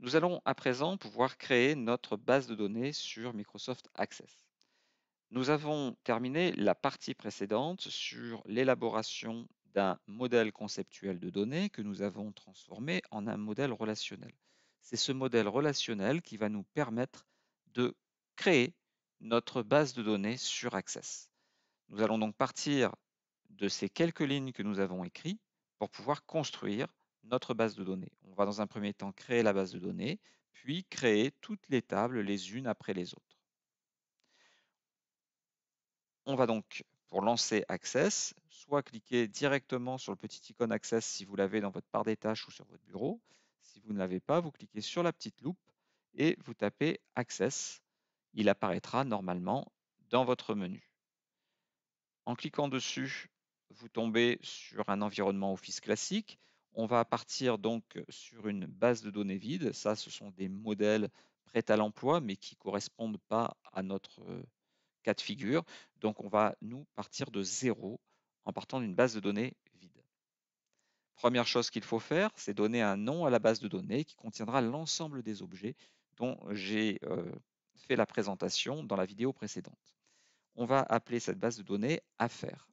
Nous allons à présent pouvoir créer notre base de données sur Microsoft Access. Nous avons terminé la partie précédente sur l'élaboration d'un modèle conceptuel de données que nous avons transformé en un modèle relationnel. C'est ce modèle relationnel qui va nous permettre de créer notre base de données sur Access. Nous allons donc partir de ces quelques lignes que nous avons écrites pour pouvoir construire notre base de données. On va dans un premier temps créer la base de données, puis créer toutes les tables les unes après les autres. On va donc, pour lancer Access, soit cliquer directement sur le petit icône Access si vous l'avez dans votre part des tâches ou sur votre bureau. Si vous ne l'avez pas, vous cliquez sur la petite loupe et vous tapez Access. Il apparaîtra normalement dans votre menu. En cliquant dessus, vous tombez sur un environnement Office classique on va partir donc sur une base de données vide. Ça, ce sont des modèles prêts à l'emploi, mais qui ne correspondent pas à notre euh, cas de figure. Donc, on va, nous, partir de zéro en partant d'une base de données vide. Première chose qu'il faut faire, c'est donner un nom à la base de données qui contiendra l'ensemble des objets dont j'ai euh, fait la présentation dans la vidéo précédente. On va appeler cette base de données affaires.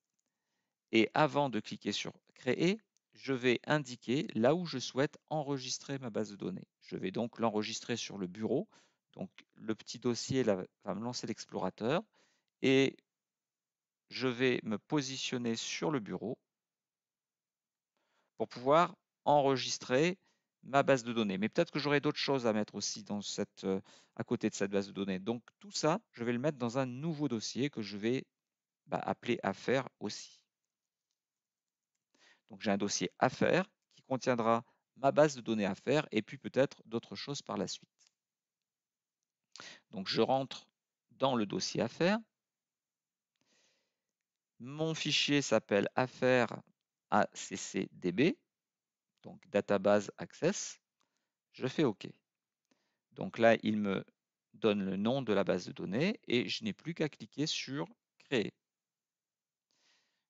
Et avant de cliquer sur Créer, je vais indiquer là où je souhaite enregistrer ma base de données. Je vais donc l'enregistrer sur le bureau. Donc le petit dossier va me lancer l'explorateur et je vais me positionner sur le bureau pour pouvoir enregistrer ma base de données. Mais peut-être que j'aurai d'autres choses à mettre aussi euh, à côté de cette base de données. Donc tout ça, je vais le mettre dans un nouveau dossier que je vais bah, appeler appeler faire aussi. Donc j'ai un dossier Affaires » qui contiendra ma base de données Affaires » et puis peut-être d'autres choses par la suite. Donc je rentre dans le dossier Affaires ». Mon fichier s'appelle affaires ACCDB, donc Database Access. Je fais OK. Donc là, il me donne le nom de la base de données et je n'ai plus qu'à cliquer sur Créer.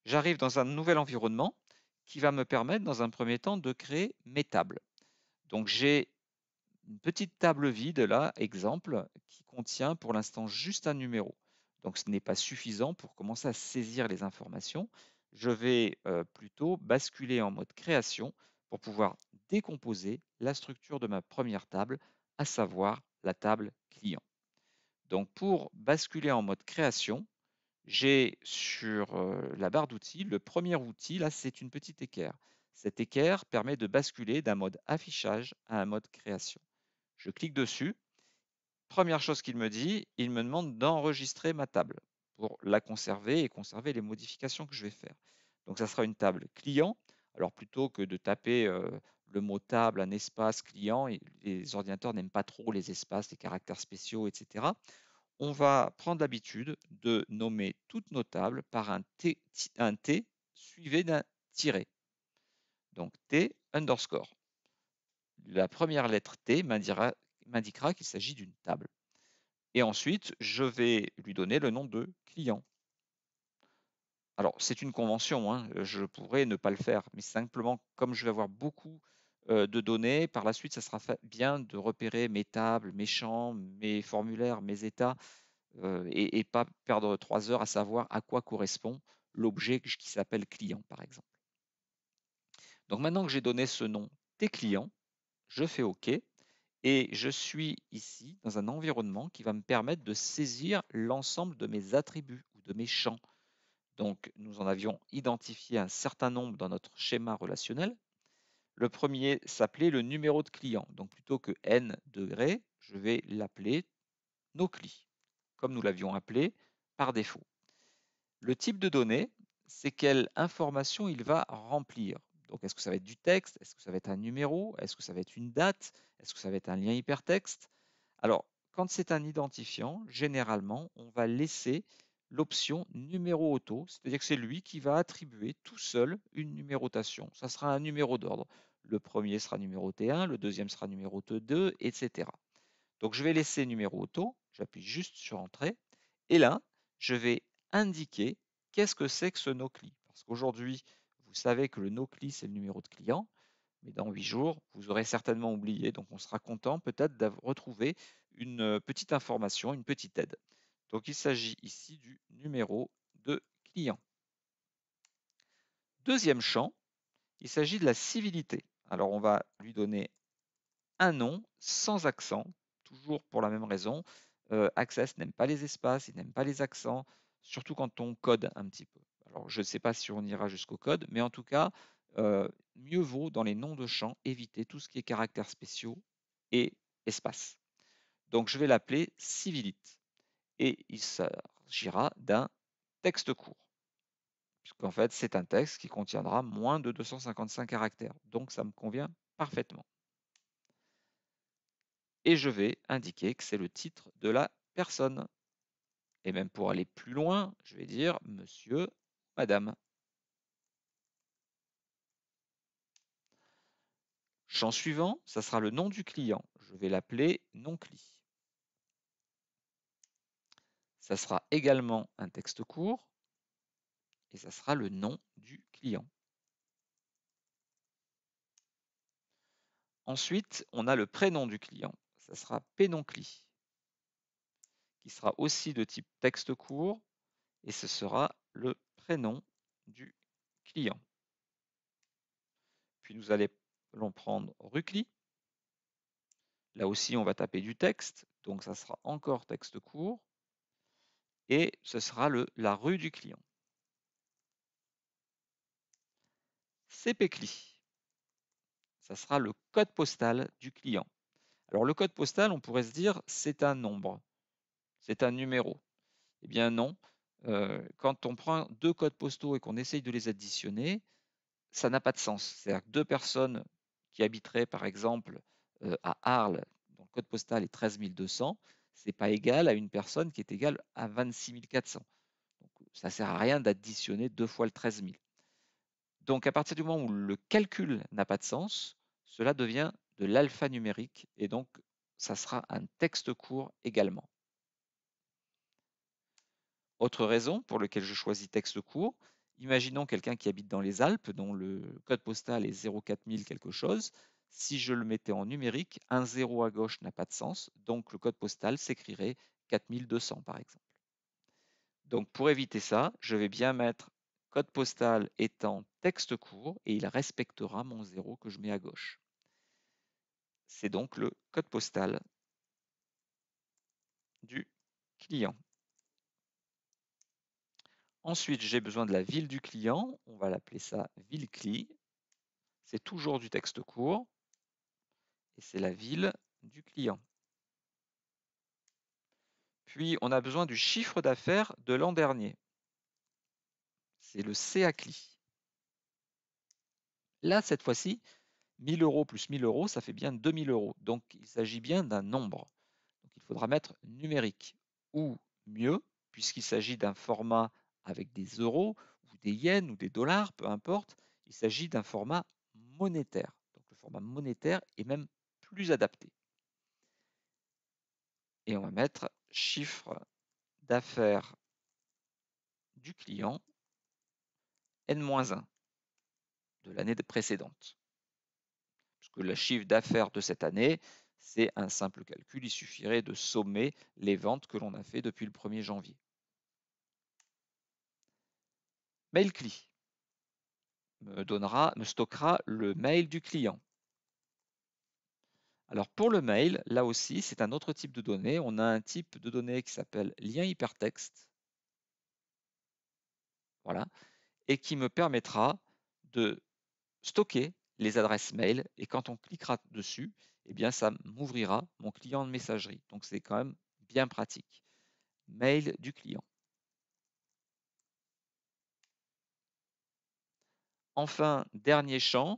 J'arrive dans un nouvel environnement qui va me permettre dans un premier temps de créer mes tables. Donc j'ai une petite table vide là, exemple, qui contient pour l'instant juste un numéro. Donc ce n'est pas suffisant pour commencer à saisir les informations. Je vais euh, plutôt basculer en mode création pour pouvoir décomposer la structure de ma première table, à savoir la table client. Donc pour basculer en mode création, j'ai sur la barre d'outils, le premier outil, là, c'est une petite équerre. Cette équerre permet de basculer d'un mode affichage à un mode création. Je clique dessus. Première chose qu'il me dit, il me demande d'enregistrer ma table pour la conserver et conserver les modifications que je vais faire. Donc ça sera une table client. Alors plutôt que de taper le mot table, un espace client, les ordinateurs n'aiment pas trop les espaces, les caractères spéciaux, etc on va prendre l'habitude de nommer toutes nos tables par un T, suivi d'un tiré. Donc T underscore. La première lettre T m'indiquera qu'il s'agit d'une table. Et ensuite, je vais lui donner le nom de client. Alors, c'est une convention, hein, je pourrais ne pas le faire, mais simplement, comme je vais avoir beaucoup euh, de données. Par la suite, ça sera bien de repérer mes tables, mes champs, mes formulaires, mes états, euh, et, pas perdre trois heures à savoir à quoi correspond l'objet qui s'appelle client, par exemple. Donc maintenant que j'ai donné ce nom des clients, je fais OK, et je suis ici dans un environnement qui va me permettre de saisir l'ensemble de mes attributs ou de mes champs. Donc, nous en avions identifié un certain nombre dans notre schéma relationnel, le premier s'appelait le numéro de client. Donc plutôt que n degré, je vais l'appeler nos clés, comme nous l'avions appelé par défaut. Le type de données, c'est quelle information il va remplir. Donc est-ce que ça va être du texte Est-ce que ça va être un numéro Est-ce que ça va être une date Est-ce que ça va être un lien hypertexte Alors, quand c'est un identifiant, généralement, on va laisser l'option numéro auto, c'est-à-dire que c'est lui qui va attribuer tout seul une numérotation. Ça sera un numéro d'ordre. Le premier sera t 1, le deuxième sera t 2, etc. Donc je vais laisser numéro auto, j'appuie juste sur entrée, et là, je vais indiquer qu'est-ce que c'est que ce NoCli. Parce qu'aujourd'hui, vous savez que le NoCli, c'est le numéro de client, mais dans huit jours, vous aurez certainement oublié, donc on sera content peut-être d'avoir retrouvé une euh, petite information, une petite aide. Donc il s'agit ici du numéro de client. Deuxième champ, il s'agit de la civilité. Alors on va lui donner un nom sans accent, toujours pour la même raison. Euh, Access n'aime pas les espaces, il n'aime pas les accents, surtout quand on code un petit peu. Alors je ne sais pas si on ira jusqu'au code, mais en tout cas, euh, mieux vaut dans les noms de champs éviter tout ce qui est caractères spéciaux et espaces. Donc je vais l'appeler civilite et il s'agira d'un texte court. Puisqu'en fait, c'est un texte qui contiendra moins de 255 caractères. Donc, ça me convient parfaitement. Et je vais indiquer que c'est le titre de la personne. Et même pour aller plus loin, je vais dire monsieur, madame. Champ suivant, ça sera le nom du client. Je vais l'appeler non-cli. Ça sera également un texte court et ça sera le nom du client. Ensuite, on a le prénom du client. Ça sera Pénoncli, qui sera aussi de type texte court et ce sera le prénom du client. Puis nous allons prendre Rucli. Là aussi, on va taper du texte, donc ça sera encore texte court et ce sera le, la rue du client. CPCLI, ça sera le code postal du client. Alors le code postal, on pourrait se dire, c'est un nombre, c'est un numéro. Eh bien non, euh, quand on prend deux codes postaux et qu'on essaye de les additionner, ça n'a pas de sens. C'est-à-dire que deux personnes qui habiteraient par exemple euh, à Arles, dont le code postal est 13200, n'est pas égal à une personne qui est égale à 26 400. Donc, ça sert à rien d'additionner deux fois le 13 000. Donc, à partir du moment où le calcul n'a pas de sens, cela devient de l'alphanumérique et donc ça sera un texte court également. Autre raison pour laquelle je choisis texte court, imaginons quelqu'un qui habite dans les Alpes, dont le code postal est 04000 quelque chose, si je le mettais en numérique, un zéro à gauche n'a pas de sens, donc le code postal s'écrirait 4200 par exemple. Donc pour éviter ça, je vais bien mettre code postal étant texte court et il respectera mon zéro que je mets à gauche. C'est donc le code postal du client. Ensuite, j'ai besoin de la ville du client. On va l'appeler ça ville-cli. C'est toujours du texte court et c'est la ville du client. Puis, on a besoin du chiffre d'affaires de l'an dernier. C'est le CACLI. Là, cette fois-ci, 1000 euros plus 1000 euros, ça fait bien 2000 euros. Donc, il s'agit bien d'un nombre. Donc, il faudra mettre numérique ou mieux, puisqu'il s'agit d'un format avec des euros ou des yens ou des dollars, peu importe. Il s'agit d'un format monétaire. Donc, le format monétaire est même adapté. Et on va mettre chiffre d'affaires du client N-1 de l'année précédente. Parce que le chiffre d'affaires de cette année, c'est un simple calcul. Il suffirait de sommer les ventes que l'on a fait depuis le 1er janvier. MailCli me, donnera, me stockera le mail du client. Alors pour le mail, là aussi, c'est un autre type de données. On a un type de données qui s'appelle lien hypertexte. Voilà. Et qui me permettra de stocker les adresses mail. Et quand on cliquera dessus, eh bien, ça m'ouvrira mon client de messagerie. Donc c'est quand même bien pratique. Mail du client. Enfin, dernier champ,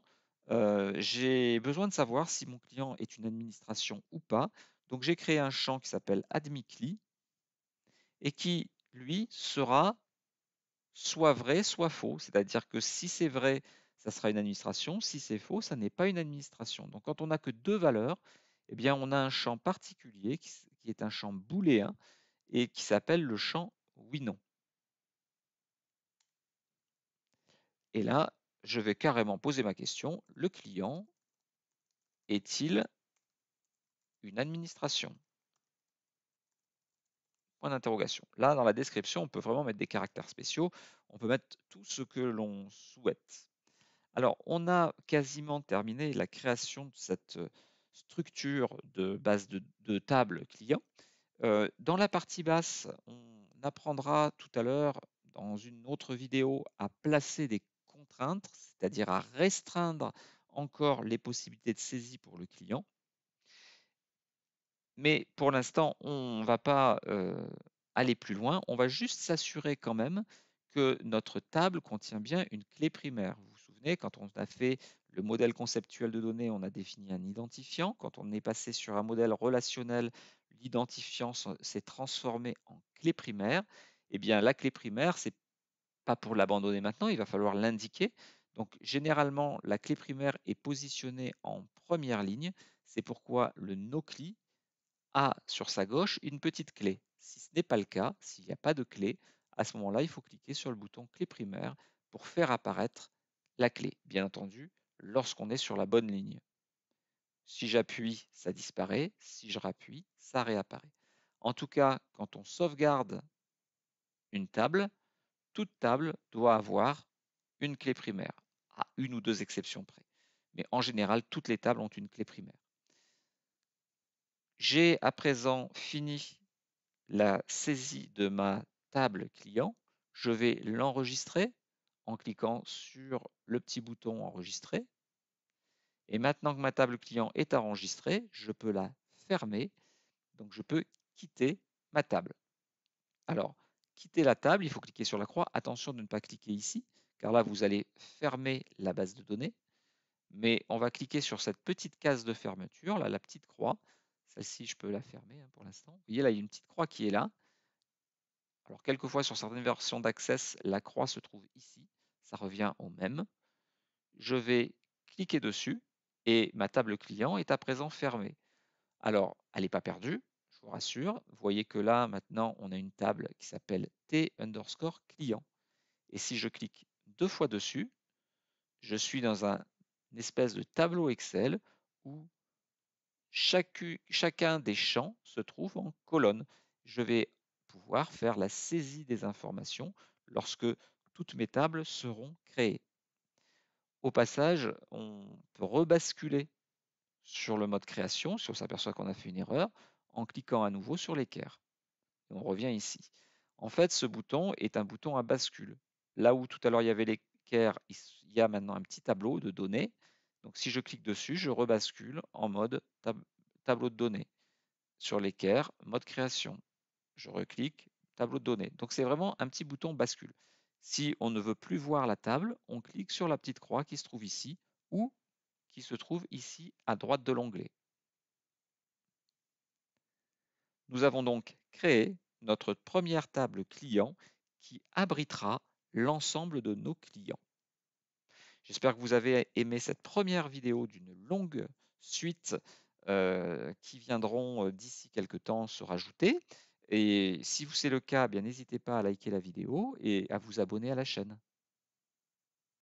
euh, j'ai besoin de savoir si mon client est une administration ou pas. Donc j'ai créé un champ qui s'appelle AdmiCli et qui, lui, sera soit vrai, soit faux. C'est-à-dire que si c'est vrai, ça sera une administration. Si c'est faux, ça n'est pas une administration. Donc quand on n'a que deux valeurs, eh bien, on a un champ particulier qui est un champ booléen et qui s'appelle le champ oui-non. Et là, je vais carrément poser ma question. Le client est-il une administration Point d'interrogation. Là, dans la description, on peut vraiment mettre des caractères spéciaux. On peut mettre tout ce que l'on souhaite. Alors, on a quasiment terminé la création de cette euh, structure de base de, table client. Euh, dans la partie basse, on apprendra tout à l'heure, dans une autre vidéo, à placer des c'est-à-dire à restreindre encore les possibilités de saisie pour le client. Mais pour l'instant, on ne va pas euh, aller plus loin, on va juste s'assurer quand même que notre table contient bien une clé primaire. Vous vous souvenez, quand on a fait le modèle conceptuel de données, on a défini un identifiant. Quand on est passé sur un modèle relationnel, l'identifiant s'est transformé en clé primaire. et eh bien, la clé primaire, c'est pas pour l'abandonner maintenant, il va falloir l'indiquer. Donc généralement, la clé primaire est positionnée en première ligne. C'est pourquoi le no-cli a sur sa gauche une petite clé. Si ce n'est pas le cas, s'il n'y a pas de clé, à ce moment-là, il faut cliquer sur le bouton clé primaire pour faire apparaître la clé, bien entendu, lorsqu'on est sur la bonne ligne. Si j'appuie, ça disparaît. Si je rappuie, ça réapparaît. En tout cas, quand on sauvegarde une table, toute table doit avoir une clé primaire, à une ou deux exceptions près. Mais en général, toutes les tables ont une clé primaire. J'ai à présent fini la saisie de ma table client. Je vais l'enregistrer en cliquant sur le petit bouton enregistrer. Et maintenant que ma table client est enregistrée, je peux la fermer. Donc je peux quitter ma table. Alors, quitter la table, il faut cliquer sur la croix. Attention de ne pas cliquer ici, car là, vous allez fermer la base de données. Mais on va cliquer sur cette petite case de fermeture, là, la petite croix. Celle-ci, je peux la fermer hein, pour l'instant. Vous voyez, là, il y a une petite croix qui est là. Alors, quelquefois, sur certaines versions d'Access, la croix se trouve ici. Ça revient au même. Je vais cliquer dessus et ma table client est à présent fermée. Alors, elle n'est pas perdue, je vous rassure, vous voyez que là, maintenant, on a une table qui s'appelle T underscore client. Et si je clique deux fois dessus, je suis dans un, une espèce de tableau Excel où chacun des champs se trouve en colonne. Je vais pouvoir faire la saisie des informations lorsque toutes mes tables seront créées. Au passage, on peut rebasculer sur le mode création, si on s'aperçoit qu'on a fait une erreur, en cliquant à nouveau sur l'équerre. on revient ici. En fait, ce bouton est un bouton à bascule. Là où tout à l'heure il y avait l'équerre, il y a maintenant un petit tableau de données. Donc si je clique dessus, je rebascule en mode tableau de données. Sur l'équerre, mode création. Je reclique, tableau de données. Donc c'est vraiment un petit bouton bascule. Si on ne veut plus voir la table, on clique sur la petite croix qui se trouve ici ou qui se trouve ici à droite de l'onglet. Nous avons donc créé notre première table client qui abritera l'ensemble de nos clients. J'espère que vous avez aimé cette première vidéo d'une longue suite euh, qui viendront euh, d'ici quelques temps se rajouter. Et si c'est le cas, eh bien n'hésitez pas à liker la vidéo et à vous abonner à la chaîne.